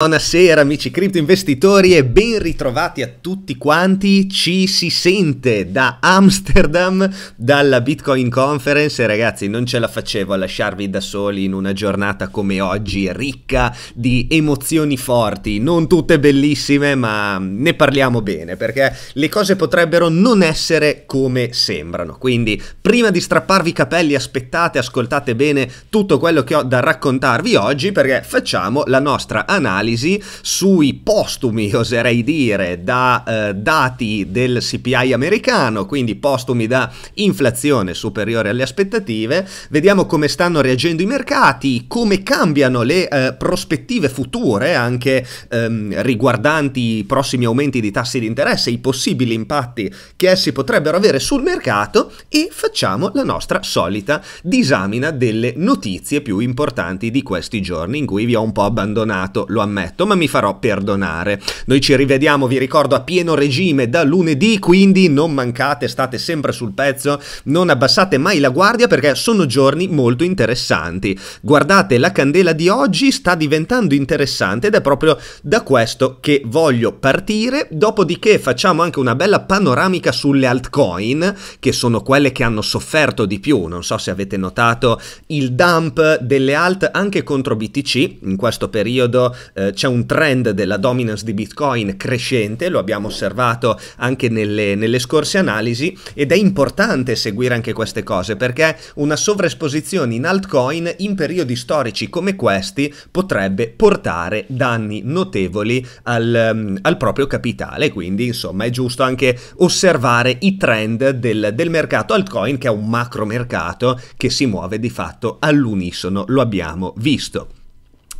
Buonasera amici cripto investitori e ben ritrovati a tutti quanti, ci si sente da Amsterdam, dalla Bitcoin Conference e ragazzi non ce la facevo a lasciarvi da soli in una giornata come oggi ricca di emozioni forti, non tutte bellissime ma ne parliamo bene perché le cose potrebbero non essere come sembrano, quindi prima di strapparvi i capelli aspettate, ascoltate bene tutto quello che ho da raccontarvi oggi perché facciamo la nostra analisi analisi sui postumi, oserei dire, da eh, dati del CPI americano, quindi postumi da inflazione superiore alle aspettative, vediamo come stanno reagendo i mercati, come cambiano le eh, prospettive future anche ehm, riguardanti i prossimi aumenti di tassi di interesse, i possibili impatti che essi potrebbero avere sul mercato e facciamo la nostra solita disamina delle notizie più importanti di questi giorni in cui vi ho un po' abbandonato, lo ammetto permetto, ma mi farò perdonare. Noi ci rivediamo, vi ricordo, a pieno regime da lunedì, quindi non mancate, state sempre sul pezzo, non abbassate mai la guardia perché sono giorni molto interessanti. Guardate, la candela di oggi sta diventando interessante ed è proprio da questo che voglio partire, dopodiché facciamo anche una bella panoramica sulle altcoin, che sono quelle che hanno sofferto di più, non so se avete notato il dump delle alt anche contro BTC in questo periodo eh, eh, c'è un trend della dominance di Bitcoin crescente, lo abbiamo osservato anche nelle, nelle scorse analisi ed è importante seguire anche queste cose perché una sovraesposizione in altcoin in periodi storici come questi potrebbe portare danni notevoli al, mm, al proprio capitale, quindi insomma è giusto anche osservare i trend del, del mercato altcoin che è un macro mercato che si muove di fatto all'unisono, lo abbiamo visto.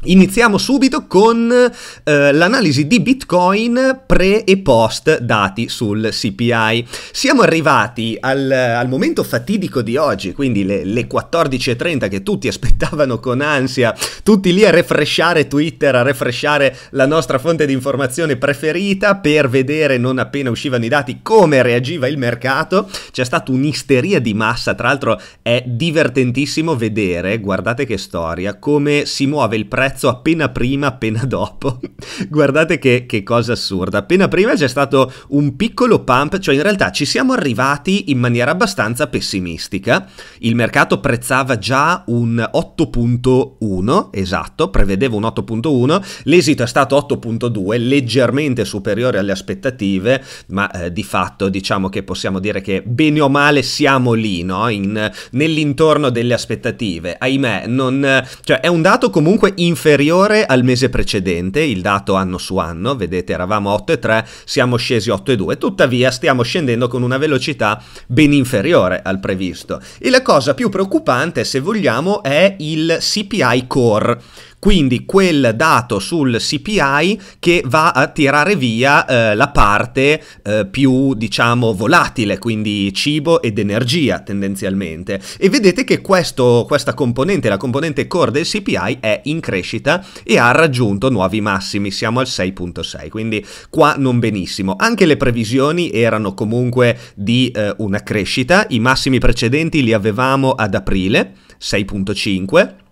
Iniziamo subito con eh, l'analisi di Bitcoin pre e post dati sul CPI. Siamo arrivati al, al momento fatidico di oggi, quindi le, le 14.30 che tutti aspettavano con ansia, tutti lì a refreshare Twitter, a refreshare la nostra fonte di informazione preferita per vedere non appena uscivano i dati come reagiva il mercato. C'è stata un'isteria di massa, tra l'altro è divertentissimo vedere, guardate che storia, come si muove il prezzo prezzo appena prima, appena dopo. Guardate che, che, cosa assurda. Appena prima c'è stato un piccolo pump, cioè in realtà ci siamo arrivati in maniera abbastanza pessimistica. Il mercato prezzava già un 8.1, esatto, prevedeva un 8.1, l'esito è stato 8.2, leggermente superiore alle aspettative, ma eh, di fatto diciamo che possiamo dire che bene o male siamo lì, no? in, nell'intorno delle aspettative. Ahimè, non, cioè, è un dato comunque inferiore inferiore al mese precedente, il dato anno su anno, vedete eravamo 8,3, siamo scesi 8,2, tuttavia stiamo scendendo con una velocità ben inferiore al previsto. E la cosa più preoccupante, se vogliamo, è il CPI core quindi quel dato sul CPI che va a tirare via eh, la parte eh, più diciamo volatile, quindi cibo ed energia tendenzialmente. E vedete che questo, questa componente, la componente core del CPI è in crescita e ha raggiunto nuovi massimi, siamo al 6.6, quindi qua non benissimo. Anche le previsioni erano comunque di eh, una crescita, i massimi precedenti li avevamo ad aprile, 6.5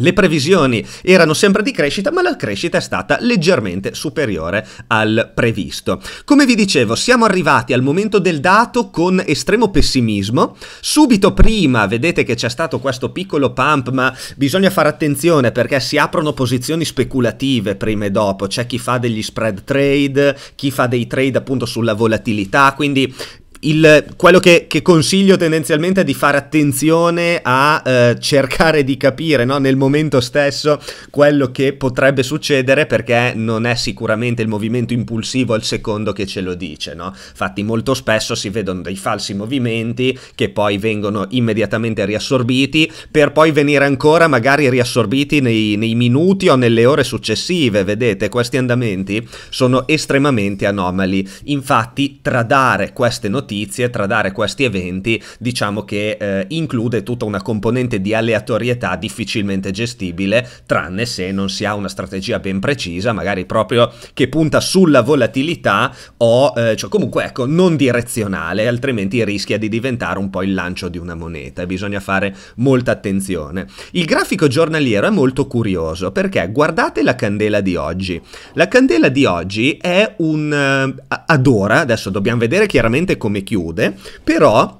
le previsioni erano sempre di crescita, ma la crescita è stata leggermente superiore al previsto. Come vi dicevo, siamo arrivati al momento del dato con estremo pessimismo. Subito prima vedete che c'è stato questo piccolo pump, ma bisogna fare attenzione perché si aprono posizioni speculative prima e dopo. C'è chi fa degli spread trade, chi fa dei trade appunto sulla volatilità, quindi il, quello che, che, consiglio tendenzialmente è di fare attenzione a eh, cercare di capire no, nel momento stesso quello che potrebbe succedere perché non è sicuramente il movimento impulsivo al secondo che ce lo dice. No? Infatti molto spesso si vedono dei falsi movimenti che poi vengono immediatamente riassorbiti per poi venire ancora magari riassorbiti nei, nei minuti o nelle ore successive. Vedete, questi andamenti sono estremamente anomali. Infatti tradare queste notizie notizie, tradare questi eventi, diciamo che eh, include tutta una componente di aleatorietà difficilmente gestibile, tranne se non si ha una strategia ben precisa, magari proprio che punta sulla volatilità o eh, cioè comunque ecco, non direzionale, altrimenti rischia di diventare un po' il lancio di una moneta e bisogna fare molta attenzione. Il grafico giornaliero è molto curioso perché guardate la candela di oggi. La candela di oggi è un... Eh, ad ora, adesso dobbiamo vedere chiaramente come come chiude, però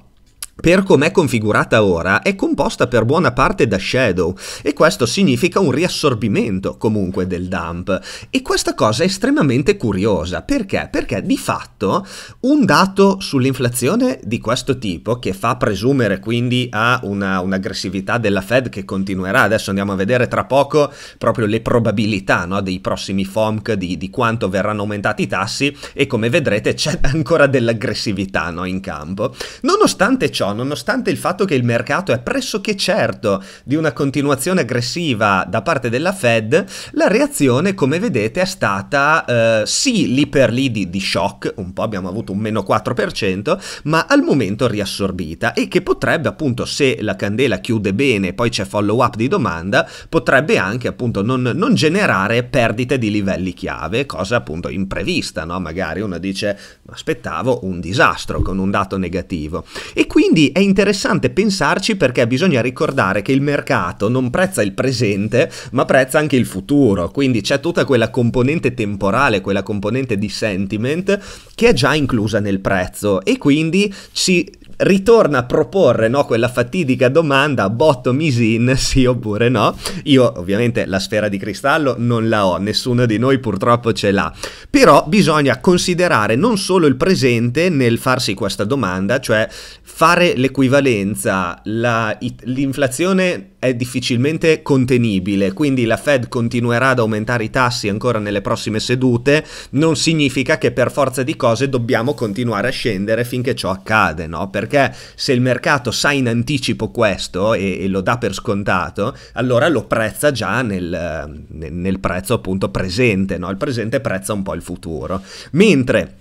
per com'è configurata ora, è composta per buona parte da shadow e questo significa un riassorbimento comunque del dump. E questa cosa è estremamente curiosa, perché? Perché di fatto un dato sull'inflazione di questo tipo, che fa presumere quindi a una, un'aggressività della Fed che continuerà, adesso andiamo a vedere tra poco proprio le probabilità no, dei prossimi FOMC, di, di, quanto verranno aumentati i tassi e come vedrete c'è ancora dell'aggressività no, in campo. Nonostante ciò, nonostante il fatto che il mercato è pressoché certo di una continuazione aggressiva da parte della Fed, la reazione, come vedete, è stata eh, sì lì per lì di, di shock, un po' abbiamo avuto un meno 4%, ma al momento riassorbita e che potrebbe appunto, se la candela chiude bene e poi c'è follow up di domanda, potrebbe anche appunto non, non generare perdite di livelli chiave, cosa appunto imprevista, no? magari uno dice aspettavo un disastro con un dato negativo. E quindi quindi è interessante pensarci perché bisogna ricordare che il mercato non prezza il presente, ma prezza anche il futuro. Quindi c'è tutta quella componente temporale, quella componente di sentiment che è già inclusa nel prezzo e quindi ci ritorna a proporre no, quella fatidica domanda bottom is in sì oppure no io ovviamente la sfera di cristallo non la ho nessuno di noi purtroppo ce l'ha però bisogna considerare non solo il presente nel farsi questa domanda cioè fare l'equivalenza la, l'inflazione è difficilmente contenibile, quindi la Fed continuerà ad aumentare i tassi ancora nelle prossime sedute, non significa che per forza di cose dobbiamo continuare a scendere finché ciò accade, no? Perché se il mercato sa in anticipo questo e, e lo dà per scontato, allora lo prezza già nel, nel prezzo appunto presente, no? Il presente prezza un po' il futuro. Mentre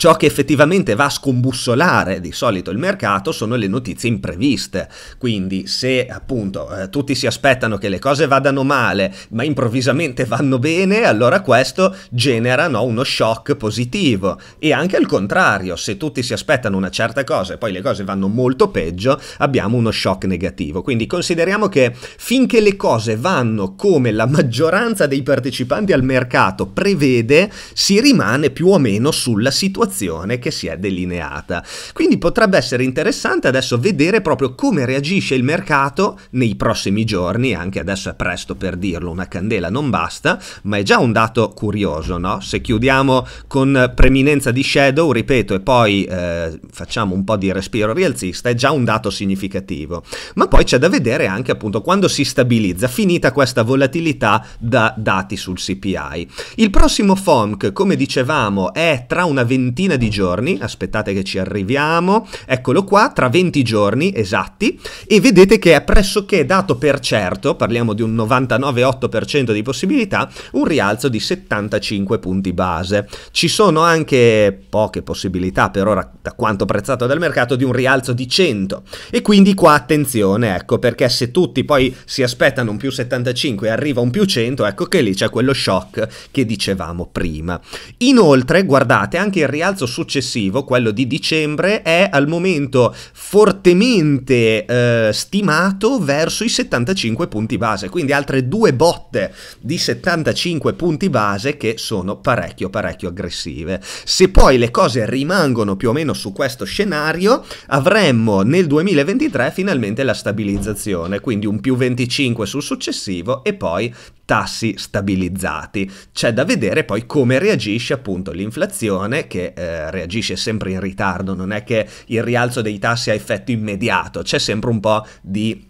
Ciò che effettivamente va a scombussolare di solito il mercato sono le notizie impreviste, quindi se appunto eh, tutti si aspettano che le cose vadano male ma improvvisamente vanno bene, allora questo genera no, uno shock positivo e anche al contrario, se tutti si aspettano una certa cosa e poi le cose vanno molto peggio, abbiamo uno shock negativo. Quindi consideriamo che finché le cose vanno come la maggioranza dei partecipanti al mercato prevede, si rimane più o meno sulla situazione situazione che si è delineata. Quindi potrebbe essere interessante adesso vedere proprio come reagisce il mercato nei prossimi giorni, anche adesso è presto per dirlo, una candela non basta, ma è già un dato curioso, no? Se chiudiamo con preminenza di shadow, ripeto, e poi eh, facciamo un po' di respiro rialzista, è già un dato significativo. Ma poi c'è da vedere anche appunto quando si stabilizza, finita questa volatilità da dati sul CPI. Il prossimo FOMC, come dicevamo, è tra una ventina ventina di giorni, aspettate che ci arriviamo, eccolo qua, tra 20 giorni esatti, e vedete che è pressoché dato per certo, parliamo di un 99,8% di possibilità, un rialzo di 75 punti base. Ci sono anche poche possibilità per ora, da quanto prezzato dal mercato, di un rialzo di 100. E quindi qua attenzione, ecco, perché se tutti poi si aspettano un più 75 e arriva un più 100, ecco che lì c'è quello shock che dicevamo prima. Inoltre, guardate, anche il rialzo rialzo successivo, quello di dicembre, è al momento fortemente eh, stimato verso i 75 punti base, quindi altre due botte di 75 punti base che sono parecchio parecchio aggressive. Se poi le cose rimangono più o meno su questo scenario, avremmo nel 2023 finalmente la stabilizzazione, quindi un più 25 sul successivo e poi tassi stabilizzati. C'è da vedere poi come reagisce appunto l'inflazione che eh, reagisce sempre in ritardo, non è che il rialzo dei tassi ha effetto immediato, c'è sempre un po' di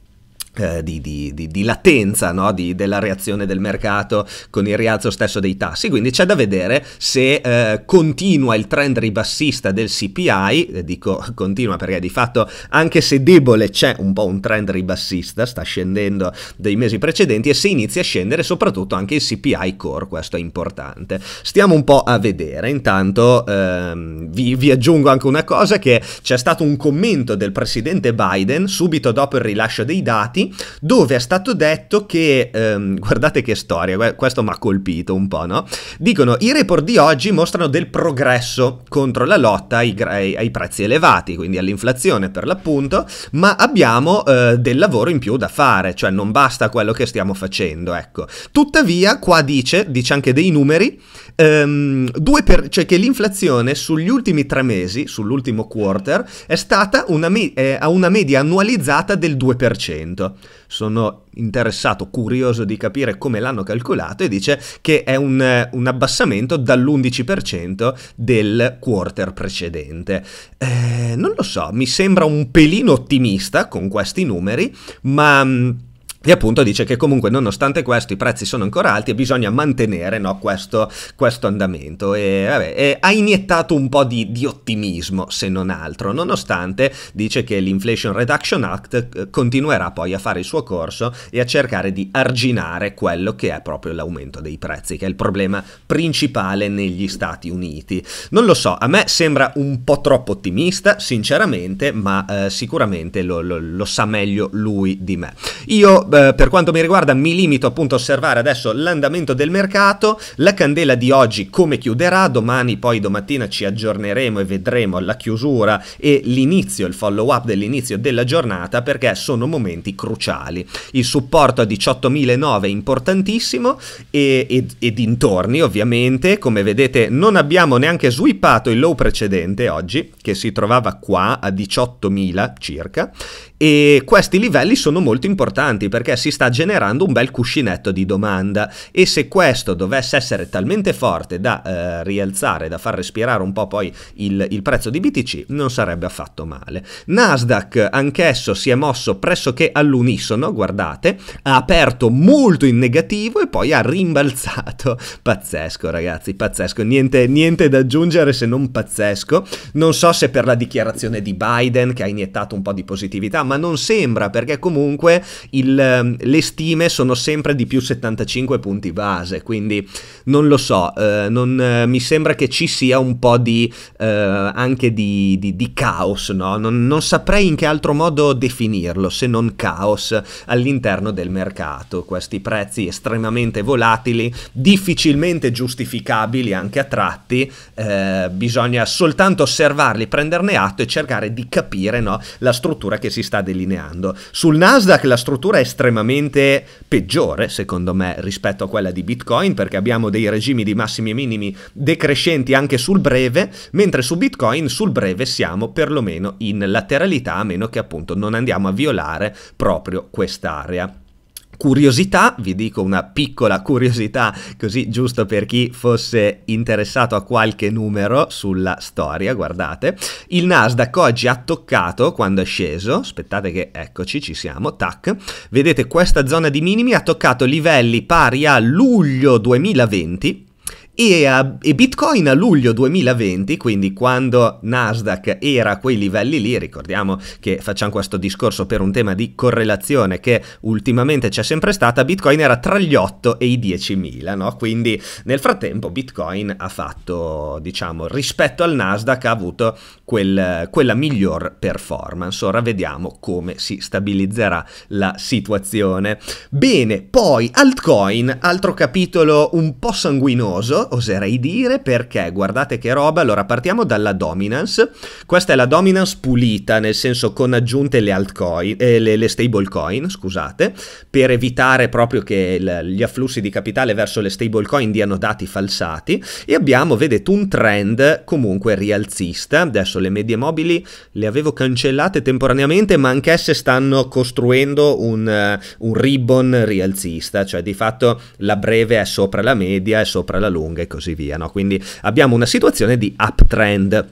eh, di, di, di, di, latenza no? della reazione del mercato con il rialzo stesso dei tassi. Quindi c'è da vedere se eh, continua il trend ribassista del CPI, eh, dico continua perché di fatto anche se debole c'è un po' un trend ribassista, sta scendendo dei mesi precedenti e se inizia a scendere soprattutto anche il CPI core, questo è importante. Stiamo un po' a vedere, intanto ehm, vi, vi aggiungo anche una cosa che c'è stato un commento del presidente Biden subito dopo il rilascio dei dati Stati, dove è stato detto che, ehm, guardate che storia, questo mi ha colpito un po', no? Dicono i report di oggi mostrano del progresso contro la lotta ai, ai, ai prezzi elevati, quindi all'inflazione per l'appunto, ma abbiamo eh, del lavoro in più da fare, cioè non basta quello che stiamo facendo, ecco. Tuttavia, qua dice, dice anche dei numeri, ehm, per, cioè che l'inflazione sugli ultimi tre mesi, sull'ultimo quarter, è stata una me- è a una media annualizzata del 2%. Sono interessato, curioso di capire come l'hanno calcolato e dice che è un, un abbassamento dall'11% del quarter precedente. Eh, non lo so, mi sembra un pelino ottimista con questi numeri, ma... Mm, e appunto dice che comunque nonostante questo i prezzi sono ancora alti e bisogna mantenere no, questo, questo, andamento e, vabbè, e, ha iniettato un po' di, di, ottimismo se non altro, nonostante dice che l'Inflation Reduction Act eh, continuerà poi a fare il suo corso e a cercare di arginare quello che è proprio l'aumento dei prezzi, che è il problema principale negli Stati Uniti. Non lo so, a me sembra un po' troppo ottimista sinceramente, ma eh, sicuramente lo, lo, lo sa meglio lui di me. Io eh, per quanto mi riguarda mi limito appunto a osservare adesso l'andamento del mercato, la candela di oggi come chiuderà, domani poi domattina ci aggiorneremo e vedremo la chiusura e l'inizio, il follow up dell'inizio della giornata perché sono momenti cruciali. Il supporto a 18.009 è importantissimo e, e, e dintorni ovviamente, come vedete non abbiamo neanche swippato il low precedente oggi che si trovava qua a 18.000 circa e questi livelli sono molto importanti perché si sta generando un bel cuscinetto di domanda e se questo dovesse essere talmente forte da eh, rialzare, da far respirare un po' poi il, il prezzo di BTC, non sarebbe affatto male. Nasdaq anch'esso si è mosso pressoché all'unisono, guardate, ha aperto molto in negativo e poi ha rimbalzato. Pazzesco ragazzi, pazzesco, niente, niente da aggiungere se non pazzesco. Non so se per la dichiarazione di Biden che ha iniettato un po' di positività, ma non sembra perché comunque il, ehm, le stime sono sempre di più 75 punti base, quindi non lo so, eh, non, eh, mi sembra che ci sia un po' di eh, anche di, di, di caos, no? non, non, saprei in che altro modo definirlo se non caos all'interno del mercato, questi prezzi estremamente volatili, difficilmente giustificabili anche a tratti, eh, bisogna soltanto osservarli, prenderne atto e cercare di capire no, la struttura che si sta delineando. Sul Nasdaq la struttura è estremamente peggiore, secondo me, rispetto a quella di Bitcoin, perché abbiamo dei regimi di massimi e minimi decrescenti anche sul breve, mentre su Bitcoin sul breve siamo perlomeno in lateralità, a meno che appunto non andiamo a violare proprio quest'area curiosità, vi dico una piccola curiosità così giusto per chi fosse interessato a qualche numero sulla storia, guardate, il Nasdaq oggi ha toccato quando è sceso, aspettate che eccoci, ci siamo, tac, vedete questa zona di minimi ha toccato livelli pari a luglio 2020, e, a, eh, e, Bitcoin a luglio 2020, quindi quando Nasdaq era a quei livelli lì, ricordiamo che facciamo questo discorso per un tema di correlazione che ultimamente c'è sempre stata, Bitcoin era tra gli 8 e i 10.000, no? quindi nel frattempo Bitcoin ha fatto, diciamo, rispetto al Nasdaq ha avuto quel, quella miglior performance. Ora vediamo come si stabilizzerà la situazione. Bene, poi altcoin, altro capitolo un po' sanguinoso oserei dire, perché guardate che roba. Allora, partiamo dalla dominance. Questa è la dominance pulita, nel senso con aggiunte le altcoin, eh, le, le stablecoin, scusate, per evitare proprio che il, gli afflussi di capitale verso le stablecoin diano dati falsati. E abbiamo, vedete, un trend comunque rialzista. Adesso le medie mobili le avevo cancellate temporaneamente, ma anch'esse stanno costruendo un, eh, un ribbon rialzista, cioè di fatto la breve è sopra la media è sopra la lunga lunga e così via. No? Quindi abbiamo una situazione di uptrend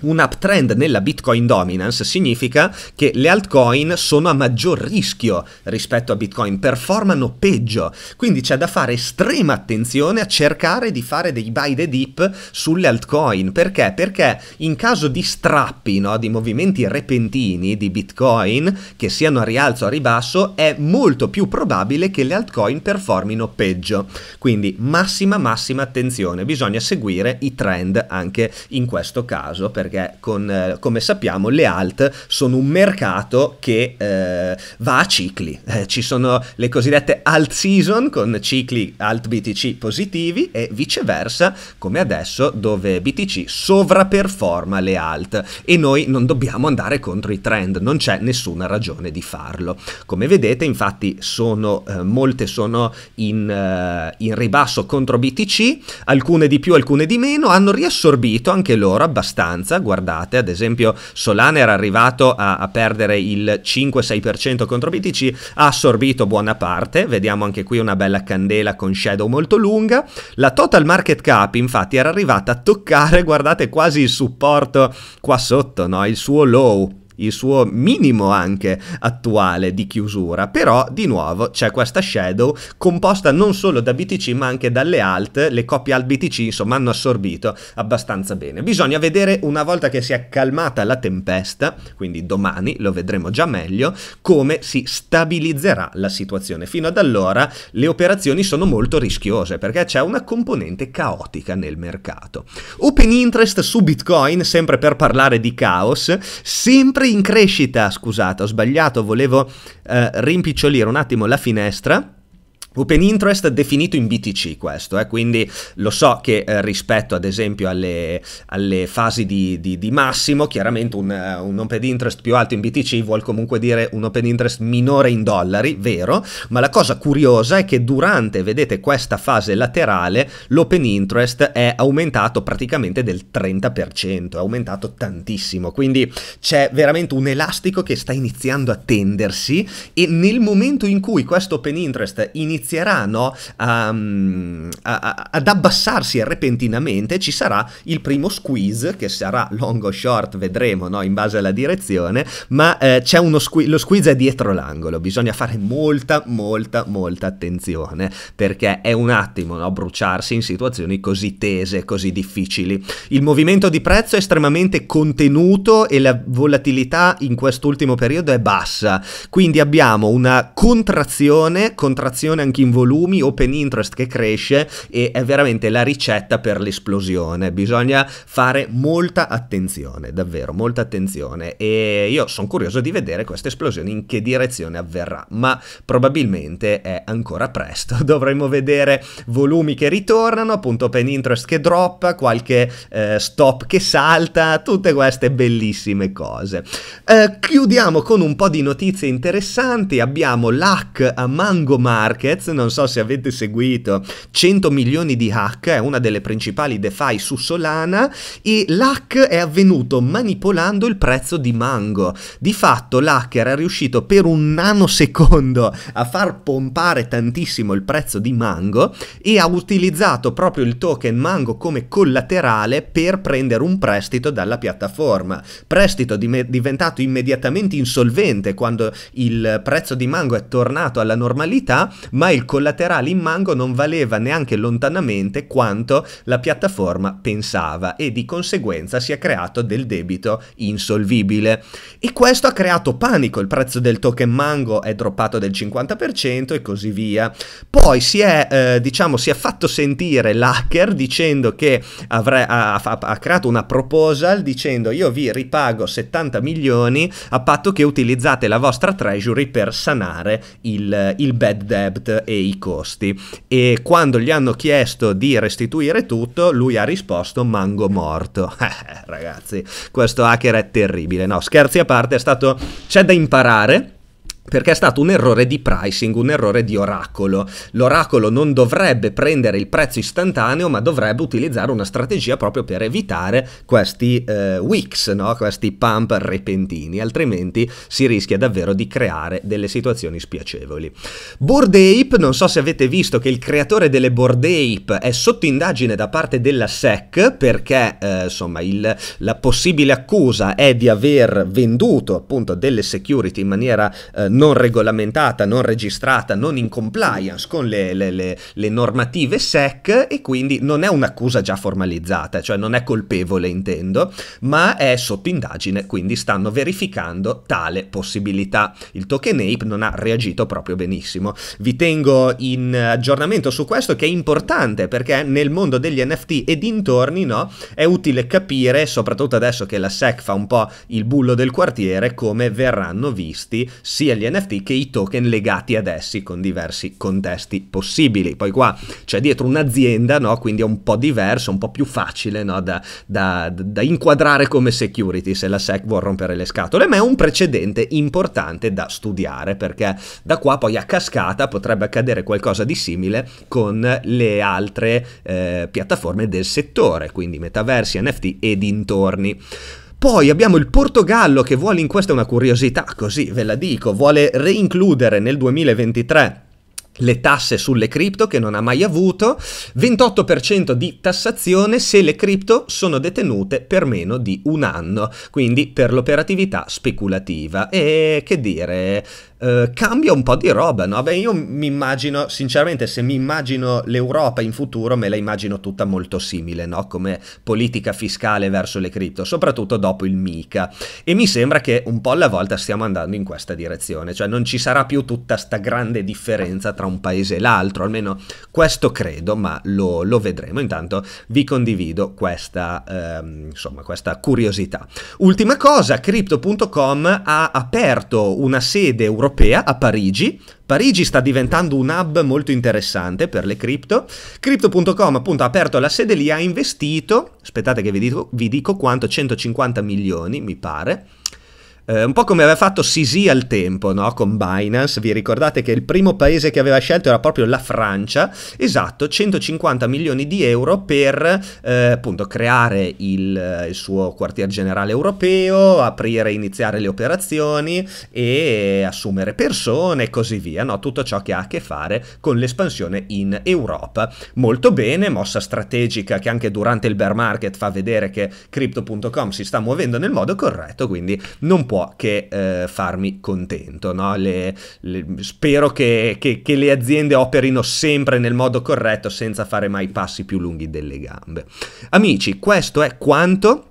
un uptrend nella Bitcoin dominance significa che le altcoin sono a maggior rischio rispetto a Bitcoin, performano peggio. Quindi c'è da fare estrema attenzione a cercare di fare dei buy the dip sulle altcoin. Perché? Perché in caso di strappi, no, di movimenti repentini di Bitcoin, che siano a rialzo o a ribasso, è molto più probabile che le altcoin performino peggio. Quindi massima massima attenzione, bisogna seguire i trend anche in questo caso perché perché con, eh, come sappiamo le alt sono un mercato che eh, va a cicli. Eh, ci sono le cosiddette alt season con cicli alt BTC positivi e viceversa come adesso dove BTC sovraperforma le alt e noi non dobbiamo andare contro i trend, non c'è nessuna ragione di farlo. Come vedete infatti sono, eh, molte sono in, eh, in ribasso contro BTC, alcune di più, alcune di meno, hanno riassorbito anche loro abbastanza forza, guardate, ad esempio Solana era arrivato a, a perdere il 5-6% contro BTC, ha assorbito buona parte, vediamo anche qui una bella candela con shadow molto lunga, la total market cap infatti era arrivata a toccare, guardate quasi il supporto qua sotto, no? il suo low il suo minimo anche attuale di chiusura, però di nuovo c'è questa shadow composta non solo da BTC ma anche dalle alt, le coppie alt BTC insomma hanno assorbito abbastanza bene. Bisogna vedere una volta che si è calmata la tempesta, quindi domani lo vedremo già meglio, come si stabilizzerà la situazione. Fino ad allora le operazioni sono molto rischiose perché c'è una componente caotica nel mercato. Open interest su Bitcoin, sempre per parlare di caos, sempre rincrescita, scusate, ho sbagliato, volevo eh, rimpicciolire un attimo la finestra Open Interest definito in BTC questo, eh, quindi lo so che eh, rispetto ad esempio alle, alle fasi di, di, di, massimo, chiaramente un, eh, un, Open Interest più alto in BTC vuol comunque dire un Open Interest minore in dollari, vero, ma la cosa curiosa è che durante, vedete, questa fase laterale l'Open Interest è aumentato praticamente del 30%, è aumentato tantissimo, quindi c'è veramente un elastico che sta iniziando a tendersi e nel momento in cui questo Open Interest inizia inizieranno ehm, a, a, ad abbassarsi repentinamente, ci sarà il primo squeeze, che sarà long o short, vedremo no? in base alla direzione, ma eh, c'è uno squeeze, lo squeeze è dietro l'angolo, bisogna fare molta, molta, molta attenzione, perché è un attimo no? bruciarsi in situazioni così tese, così difficili. Il movimento di prezzo è estremamente contenuto e la volatilità in quest'ultimo periodo è bassa, quindi abbiamo una contrazione, contrazione anche anche in volumi, open interest che cresce e è veramente la ricetta per l'esplosione. Bisogna fare molta attenzione, davvero molta attenzione e io sono curioso di vedere questa esplosione in che direzione avverrà, ma probabilmente è ancora presto. Dovremmo vedere volumi che ritornano, appunto open interest che droppa, qualche eh, stop che salta, tutte queste bellissime cose. Eh, chiudiamo con un po' di notizie interessanti, abbiamo l'hack a Mango Markets Threads, non so se avete seguito, 100 milioni di hack, è una delle principali DeFi su Solana e l'hack è avvenuto manipolando il prezzo di Mango. Di fatto l'hacker è riuscito per un nanosecondo a far pompare tantissimo il prezzo di Mango e ha utilizzato proprio il token Mango come collaterale per prendere un prestito dalla piattaforma. Prestito di diventato immediatamente insolvente quando il prezzo di Mango è tornato alla normalità, ma il collaterale in mango non valeva neanche lontanamente quanto la piattaforma pensava e di conseguenza si è creato del debito insolvibile. E questo ha creato panico, il prezzo del token mango è droppato del 50% e così via. Poi si è, eh, diciamo, si è fatto sentire l'hacker dicendo che avre- ha, ha, ha creato una proposal dicendo io vi ripago 70 milioni a patto che utilizzate la vostra treasury per sanare il, il bad debt e i costi e quando gli hanno chiesto di restituire tutto lui ha risposto mango morto eh, ragazzi questo hacker è terribile no scherzi a parte è stato c'è da imparare perché è stato un errore di pricing, un errore di oracolo. L'oracolo non dovrebbe prendere il prezzo istantaneo, ma dovrebbe utilizzare una strategia proprio per evitare questi eh, wicks, no? questi pump repentini, altrimenti si rischia davvero di creare delle situazioni spiacevoli. Board Ape, non so se avete visto che il creatore delle Board Ape è sotto indagine da parte della SEC perché eh, insomma il, la possibile accusa è di aver venduto appunto delle security in maniera eh, non regolamentata, non registrata, non in compliance con le, le, le, le normative SEC e quindi non è un'accusa già formalizzata, cioè non è colpevole intendo, ma è sotto indagine, quindi stanno verificando tale possibilità. Il token Ape non ha reagito proprio benissimo. Vi tengo in aggiornamento su questo che è importante perché nel mondo degli NFT e dintorni no, è utile capire, soprattutto adesso che la SEC fa un po' il bullo del quartiere, come verranno visti sia gli degli NFT che i token legati ad essi con diversi contesti possibili. Poi qua c'è dietro un'azienda, no? quindi è un po' diverso, un po' più facile no? da, da, da, inquadrare come security se la SEC vuol rompere le scatole, ma è un precedente importante da studiare perché da qua poi a cascata potrebbe accadere qualcosa di simile con le altre eh, piattaforme del settore, quindi metaversi, NFT e dintorni. Poi abbiamo il Portogallo che vuole, in questa è una curiosità così ve la dico, vuole reincludere nel 2023 le tasse sulle cripto che non ha mai avuto, 28% di tassazione se le cripto sono detenute per meno di un anno, quindi per l'operatività speculativa. E che dire, eh, cambia un po' di roba, no? Beh, io mi immagino, sinceramente, se mi immagino l'Europa in futuro, me la immagino tutta molto simile, no? Come politica fiscale verso le cripto, soprattutto dopo il MICA. E mi sembra che un po' alla volta stiamo andando in questa direzione, cioè non ci sarà più tutta sta grande differenza tra tra un paese e l'altro, almeno questo credo, ma lo, lo vedremo. Intanto vi condivido questa, ehm, insomma, questa curiosità. Ultima cosa, crypto.com ha aperto una sede europea a Parigi Parigi sta diventando un hub molto interessante per le cripto. Crypto.com appunto ha aperto la sede lì, ha investito, aspettate che vi dico, vi dico quanto, 150 milioni mi pare. Eh, un po' come aveva fatto Sisi al tempo, no? Con Binance, vi ricordate che il primo paese che aveva scelto era proprio la Francia, esatto, 150 milioni di euro per eh, appunto creare il, eh, il, suo quartier generale europeo, aprire e iniziare le operazioni e assumere persone e così via, no? Tutto ciò che ha a che fare con l'espansione in Europa. Molto bene, mossa strategica che anche durante il bear market fa vedere che crypto.com si sta muovendo nel modo corretto, quindi non può può che eh, farmi contento. No? Le, le, spero che, che, che, le aziende operino sempre nel modo corretto senza fare mai passi più lunghi delle gambe. Amici, questo è quanto.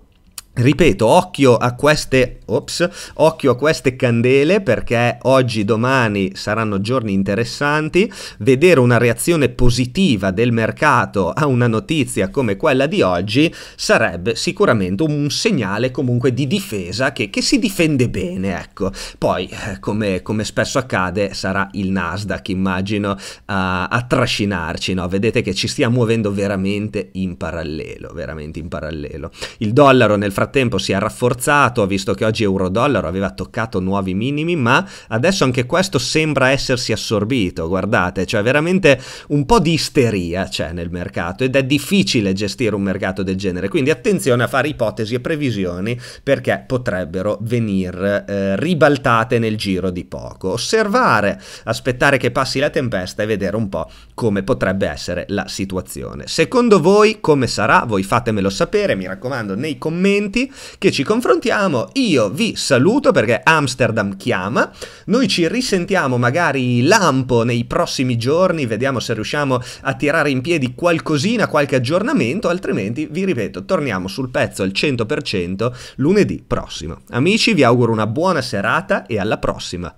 Ripeto, occhio a, queste, ops, occhio a queste candele perché oggi, domani saranno giorni interessanti. Vedere una reazione positiva del mercato a una notizia come quella di oggi sarebbe sicuramente un segnale comunque di difesa che, che si difende bene. Ecco. Poi, eh, come, come, spesso accade, sarà il Nasdaq, immagino, a, a trascinarci. No? Vedete che ci stiamo muovendo veramente in parallelo, veramente in parallelo. Il dollaro nel frattempo frattempo si è rafforzato, ha visto che oggi euro-dollaro aveva toccato nuovi minimi, ma adesso anche questo sembra essersi assorbito, guardate, cioè veramente un po' di isteria c'è nel mercato ed è difficile gestire un mercato del genere, quindi attenzione a fare ipotesi e previsioni perché potrebbero venire eh, ribaltate nel giro di poco. Osservare, aspettare che passi la tempesta e vedere un po' come potrebbe essere la situazione. Secondo voi come sarà? Voi fatemelo sapere, mi raccomando, nei commenti commenti che ci confrontiamo. Io vi saluto perché Amsterdam chiama. Noi ci risentiamo magari lampo nei prossimi giorni, vediamo se riusciamo a tirare in piedi qualcosina, qualche aggiornamento, altrimenti vi ripeto, torniamo sul pezzo al 100% lunedì prossimo. Amici, vi auguro una buona serata e alla prossima.